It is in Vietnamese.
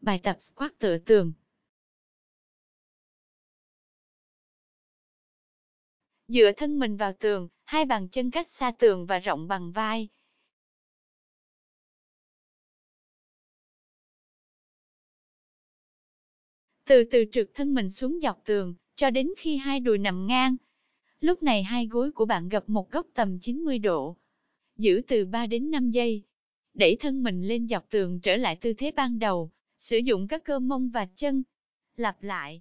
Bài tập squat tựa tường. Dựa thân mình vào tường, hai bàn chân cách xa tường và rộng bằng vai. Từ từ trượt thân mình xuống dọc tường, cho đến khi hai đùi nằm ngang. Lúc này hai gối của bạn gặp một góc tầm 90 độ. Giữ từ 3 đến 5 giây. Đẩy thân mình lên dọc tường trở lại tư thế ban đầu. Sử dụng các cơ mông và chân. Lặp lại,